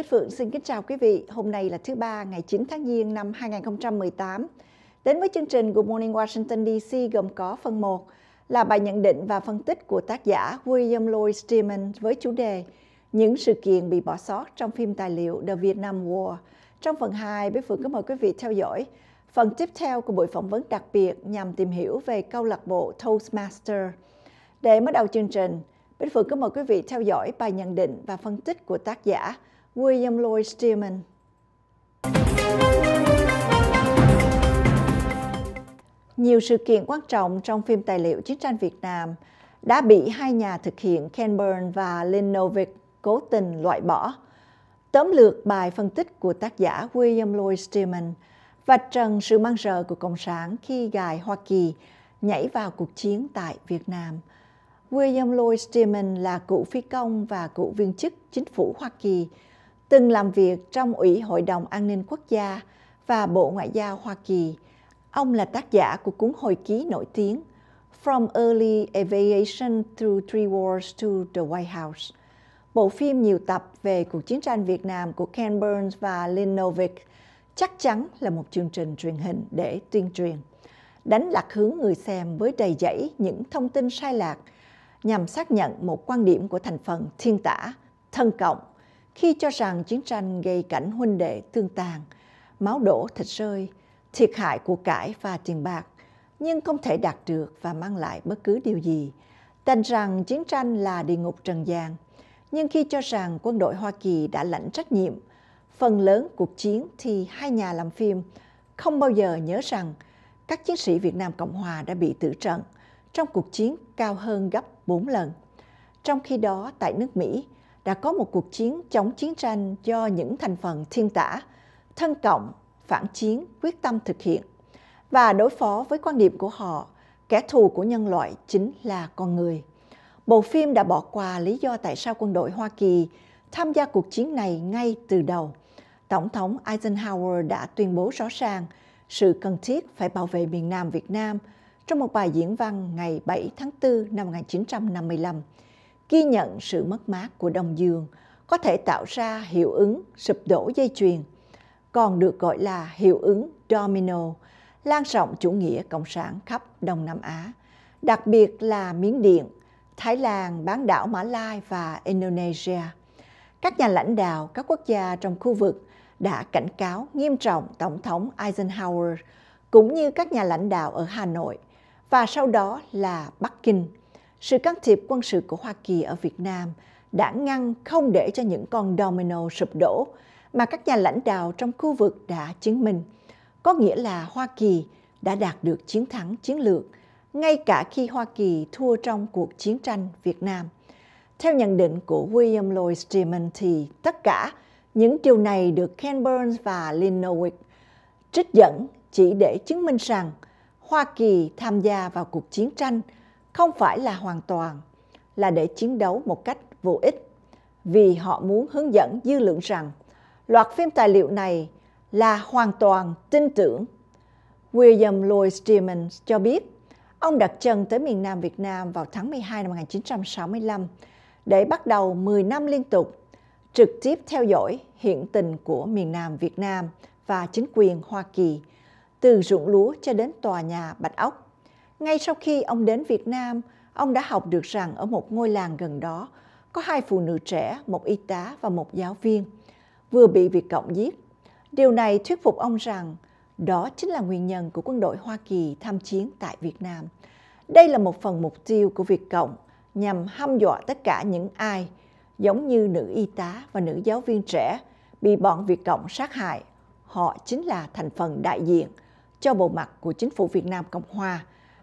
Bích Phượng xin kính chào quý vị. Hôm nay là thứ ba ngày 9 tháng Giêng năm 2018. Đến với chương trình Good Morning Washington DC gồm có phần 1 là bài nhận định và phân tích của tác giả William Lloyd Stearman với chủ đề Những sự kiện bị bỏ sót trong phim tài liệu The Vietnam War. Trong phần 2, Bích Phượng có mời quý vị theo dõi phần tiếp theo của buổi phỏng vấn đặc biệt nhằm tìm hiểu về câu lạc bộ Toastmaster. Để mở đầu chương trình, Bích Phượng có mời quý vị theo dõi bài nhận định và phân tích của tác giả William Lloyd Stearman. Nhiều sự kiện quan trọng trong phim tài liệu chiến tranh Việt Nam đã bị hai nhà thực hiện Ken Burns và Lynn cố tình loại bỏ. Tóm lược bài phân tích của tác giả William Lloyd Stearman và trần sự mang rợ của Cộng sản khi gài Hoa Kỳ nhảy vào cuộc chiến tại Việt Nam. William Lloyd Stearman là cựu phi công và cựu viên chức chính phủ Hoa Kỳ từng làm việc trong Ủy hội đồng an ninh quốc gia và Bộ Ngoại giao Hoa Kỳ. Ông là tác giả của cuốn hồi ký nổi tiếng From Early Aviation Through Three Wars to the White House. Bộ phim nhiều tập về cuộc chiến tranh Việt Nam của Ken Burns và Lynn Novick chắc chắn là một chương trình truyền hình để tuyên truyền. Đánh lạc hướng người xem với đầy dẫy những thông tin sai lạc nhằm xác nhận một quan điểm của thành phần thiên tả, thân cộng khi cho rằng chiến tranh gây cảnh huynh đệ tương tàn, máu đổ thịt rơi, thiệt hại của cải và tiền bạc, nhưng không thể đạt được và mang lại bất cứ điều gì. Đành rằng chiến tranh là địa ngục trần gian, nhưng khi cho rằng quân đội Hoa Kỳ đã lãnh trách nhiệm, phần lớn cuộc chiến thì hai nhà làm phim không bao giờ nhớ rằng các chiến sĩ Việt Nam Cộng Hòa đã bị tử trận trong cuộc chiến cao hơn gấp 4 lần. Trong khi đó, tại nước Mỹ, đã có một cuộc chiến chống chiến tranh do những thành phần thiên tả, thân cộng, phản chiến quyết tâm thực hiện và đối phó với quan điểm của họ, kẻ thù của nhân loại chính là con người. Bộ phim đã bỏ qua lý do tại sao quân đội Hoa Kỳ tham gia cuộc chiến này ngay từ đầu. Tổng thống Eisenhower đã tuyên bố rõ ràng sự cần thiết phải bảo vệ miền Nam Việt Nam trong một bài diễn văn ngày 7 tháng 4 năm 1955 ghi nhận sự mất mát của Đông Dương có thể tạo ra hiệu ứng sụp đổ dây chuyền, còn được gọi là hiệu ứng domino, lan rộng chủ nghĩa cộng sản khắp Đông Nam Á, đặc biệt là Miến Điện, Thái Lan, bán đảo Mã Lai và Indonesia. Các nhà lãnh đạo các quốc gia trong khu vực đã cảnh cáo nghiêm trọng Tổng thống Eisenhower cũng như các nhà lãnh đạo ở Hà Nội và sau đó là Bắc Kinh – sự can thiệp quân sự của Hoa Kỳ ở Việt Nam đã ngăn không để cho những con domino sụp đổ mà các nhà lãnh đạo trong khu vực đã chứng minh. Có nghĩa là Hoa Kỳ đã đạt được chiến thắng chiến lược, ngay cả khi Hoa Kỳ thua trong cuộc chiến tranh Việt Nam. Theo nhận định của William Lloyd Stearman thì tất cả những điều này được Ken Burns và Lynn Nowick trích dẫn chỉ để chứng minh rằng Hoa Kỳ tham gia vào cuộc chiến tranh – không phải là hoàn toàn là để chiến đấu một cách vô ích vì họ muốn hướng dẫn dư luận rằng loạt phim tài liệu này là hoàn toàn tin tưởng. William Lloyd Stevens cho biết ông đặt chân tới miền Nam Việt Nam vào tháng 12 năm 1965 để bắt đầu 10 năm liên tục trực tiếp theo dõi hiện tình của miền Nam Việt Nam và chính quyền Hoa Kỳ từ ruộng lúa cho đến tòa nhà Bạch Ốc ngay sau khi ông đến Việt Nam, ông đã học được rằng ở một ngôi làng gần đó có hai phụ nữ trẻ, một y tá và một giáo viên, vừa bị Việt Cộng giết. Điều này thuyết phục ông rằng đó chính là nguyên nhân của quân đội Hoa Kỳ tham chiến tại Việt Nam. Đây là một phần mục tiêu của Việt Cộng nhằm hăm dọa tất cả những ai, giống như nữ y tá và nữ giáo viên trẻ, bị bọn Việt Cộng sát hại. Họ chính là thành phần đại diện cho bộ mặt của chính phủ Việt Nam Cộng Hòa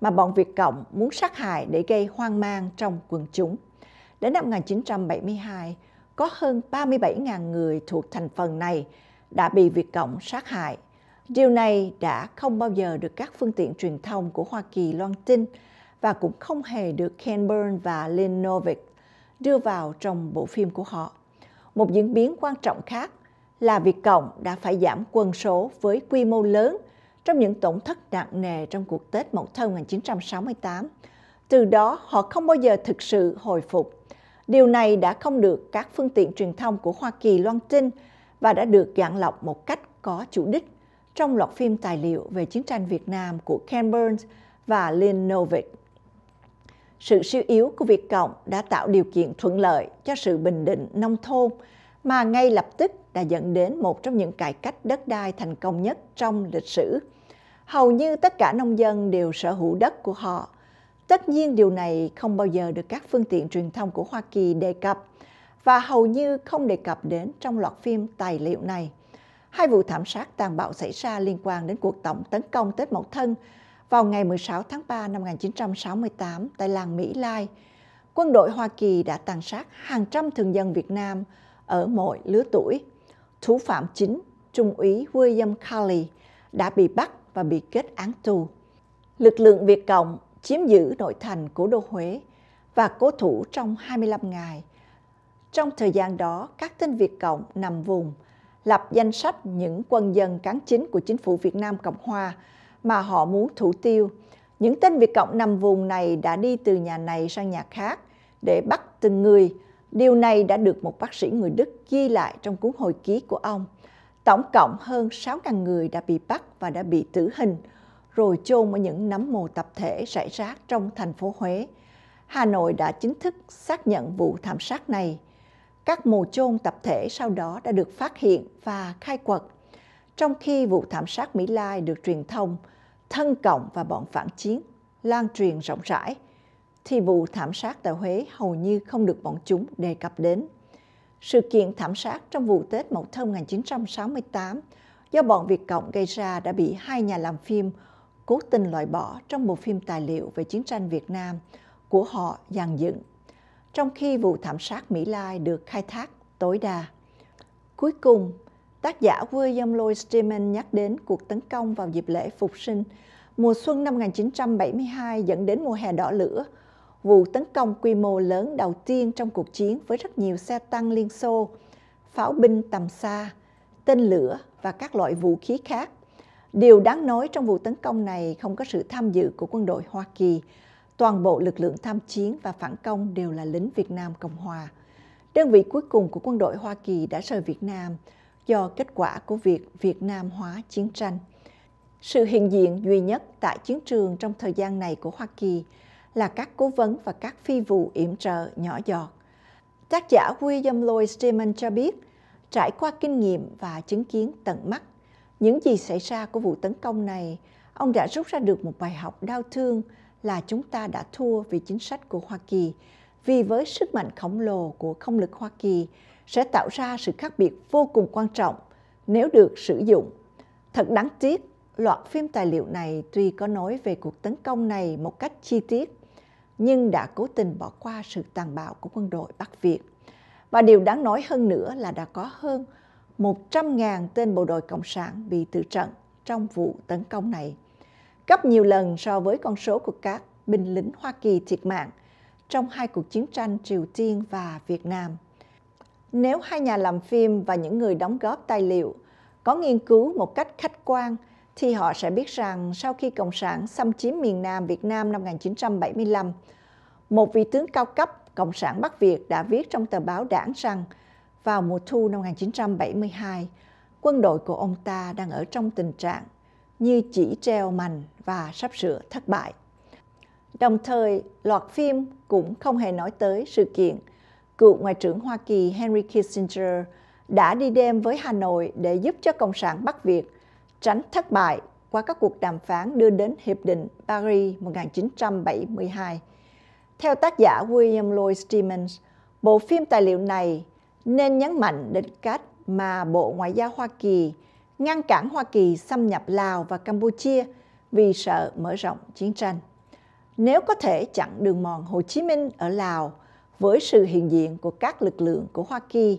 mà bọn Việt Cộng muốn sát hại để gây hoang mang trong quần chúng. Đến năm 1972, có hơn 37.000 người thuộc thành phần này đã bị Việt Cộng sát hại. Điều này đã không bao giờ được các phương tiện truyền thông của Hoa Kỳ loan tin và cũng không hề được Ken Burns và Lynn Novick đưa vào trong bộ phim của họ. Một diễn biến quan trọng khác là Việt Cộng đã phải giảm quân số với quy mô lớn – trong những tổn thất nặng nề trong cuộc Tết Mậu Thân 1968. Từ đó, họ không bao giờ thực sự hồi phục. Điều này đã không được các phương tiện truyền thông của Hoa Kỳ loan tin và đã được gạn lọc một cách có chủ đích trong loạt phim tài liệu về chiến tranh Việt Nam của Ken Burns và Lynn Novick. Sự suy yếu của Việt Cộng đã tạo điều kiện thuận lợi cho sự bình định nông thôn mà ngay lập tức đã dẫn đến một trong những cải cách đất đai thành công nhất trong lịch sử. Hầu như tất cả nông dân đều sở hữu đất của họ. Tất nhiên điều này không bao giờ được các phương tiện truyền thông của Hoa Kỳ đề cập và hầu như không đề cập đến trong loạt phim tài liệu này. Hai vụ thảm sát tàn bạo xảy ra liên quan đến cuộc tổng tấn công Tết Mậu Thân vào ngày 16 tháng 3 năm 1968 tại làng Mỹ Lai. Quân đội Hoa Kỳ đã tàn sát hàng trăm thường dân Việt Nam – ở mọi lứa tuổi. Thủ phạm chính, Trung úy William Kelly, đã bị bắt và bị kết án tù. Lực lượng Việt Cộng chiếm giữ nội thành của đô Huế và cố thủ trong 25 ngày. Trong thời gian đó, các tên Việt Cộng nằm vùng, lập danh sách những quân dân cán chính của chính phủ Việt Nam Cộng Hòa mà họ muốn thủ tiêu. Những tên Việt Cộng nằm vùng này đã đi từ nhà này sang nhà khác để bắt từng người Điều này đã được một bác sĩ người Đức ghi lại trong cuốn hồi ký của ông. Tổng cộng hơn 6.000 người đã bị bắt và đã bị tử hình, rồi chôn ở những nấm mồ tập thể rải rác trong thành phố Huế. Hà Nội đã chính thức xác nhận vụ thảm sát này. Các mồ chôn tập thể sau đó đã được phát hiện và khai quật. Trong khi vụ thảm sát Mỹ Lai được truyền thông, thân cộng và bọn phản chiến lan truyền rộng rãi – thì vụ thảm sát tại Huế hầu như không được bọn chúng đề cập đến. Sự kiện thảm sát trong vụ Tết Mậu Thân 1968 do bọn Việt Cộng gây ra đã bị hai nhà làm phim cố tình loại bỏ trong bộ phim tài liệu về chiến tranh Việt Nam của họ dàn dựng, trong khi vụ thảm sát Mỹ Lai được khai thác tối đa. Cuối cùng, tác giả William Lloyd Stearman nhắc đến cuộc tấn công vào dịp lễ Phục sinh mùa xuân năm 1972 dẫn đến mùa hè đỏ lửa vụ tấn công quy mô lớn đầu tiên trong cuộc chiến với rất nhiều xe tăng Liên Xô, pháo binh tầm xa, tên lửa và các loại vũ khí khác. Điều đáng nói trong vụ tấn công này không có sự tham dự của quân đội Hoa Kỳ. Toàn bộ lực lượng tham chiến và phản công đều là lính Việt Nam Cộng Hòa. Đơn vị cuối cùng của quân đội Hoa Kỳ đã rời Việt Nam do kết quả của việc Việt Nam hóa chiến tranh. Sự hiện diện duy nhất tại chiến trường trong thời gian này của Hoa Kỳ là các cố vấn và các phi vụ yểm trợ nhỏ giọt. Tác giả William Lloyd Stearman cho biết, trải qua kinh nghiệm và chứng kiến tận mắt những gì xảy ra của vụ tấn công này, ông đã rút ra được một bài học đau thương là chúng ta đã thua vì chính sách của Hoa Kỳ, vì với sức mạnh khổng lồ của không lực Hoa Kỳ sẽ tạo ra sự khác biệt vô cùng quan trọng nếu được sử dụng. Thật đáng tiếc, loạt phim tài liệu này tuy có nói về cuộc tấn công này một cách chi tiết, nhưng đã cố tình bỏ qua sự tàn bạo của quân đội Bắc Việt. Và điều đáng nói hơn nữa là đã có hơn 100.000 tên bộ đội Cộng sản bị tử trận trong vụ tấn công này, gấp nhiều lần so với con số của các binh lính Hoa Kỳ thiệt mạng trong hai cuộc chiến tranh Triều Tiên và Việt Nam. Nếu hai nhà làm phim và những người đóng góp tài liệu có nghiên cứu một cách khách quan thì họ sẽ biết rằng sau khi Cộng sản xâm chiếm miền Nam Việt Nam năm 1975, một vị tướng cao cấp Cộng sản Bắc Việt đã viết trong tờ báo Đảng rằng vào mùa thu năm 1972, quân đội của ông ta đang ở trong tình trạng như chỉ treo mành và sắp sửa thất bại. Đồng thời, loạt phim cũng không hề nói tới sự kiện cựu Ngoại trưởng Hoa Kỳ Henry Kissinger đã đi đêm với Hà Nội để giúp cho Cộng sản Bắc Việt – tránh thất bại qua các cuộc đàm phán đưa đến Hiệp định Paris 1972. Theo tác giả William Lloyd Stevens, bộ phim tài liệu này nên nhấn mạnh đến cách mà Bộ Ngoại giao Hoa Kỳ ngăn cản Hoa Kỳ xâm nhập Lào và Campuchia vì sợ mở rộng chiến tranh. Nếu có thể chặn đường mòn Hồ Chí Minh ở Lào với sự hiện diện của các lực lượng của Hoa Kỳ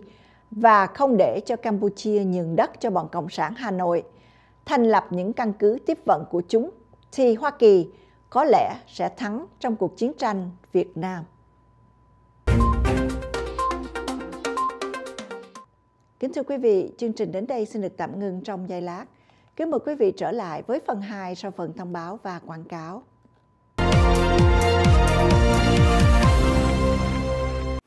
và không để cho Campuchia nhường đất cho bọn Cộng sản Hà Nội, thành lập những căn cứ tiếp vận của chúng, thì Hoa Kỳ có lẽ sẽ thắng trong cuộc chiến tranh Việt Nam. Kính thưa quý vị, chương trình đến đây xin được tạm ngừng trong giây lát. Kính mời quý vị trở lại với phần 2 sau phần thông báo và quảng cáo.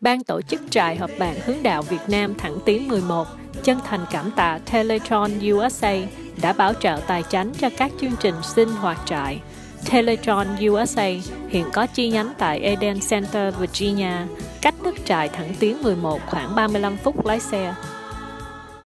Ban tổ chức trại hợp bạn hướng đạo Việt Nam thẳng tiến 11 chân thành cảm tạ Teletron USA đã bảo trợ tài chính cho các chương trình sinh hoạt trại. Teletron USA hiện có chi nhánh tại Eden Center, Virginia, cách nước trại thẳng tiến 11 khoảng 35 phút lái xe.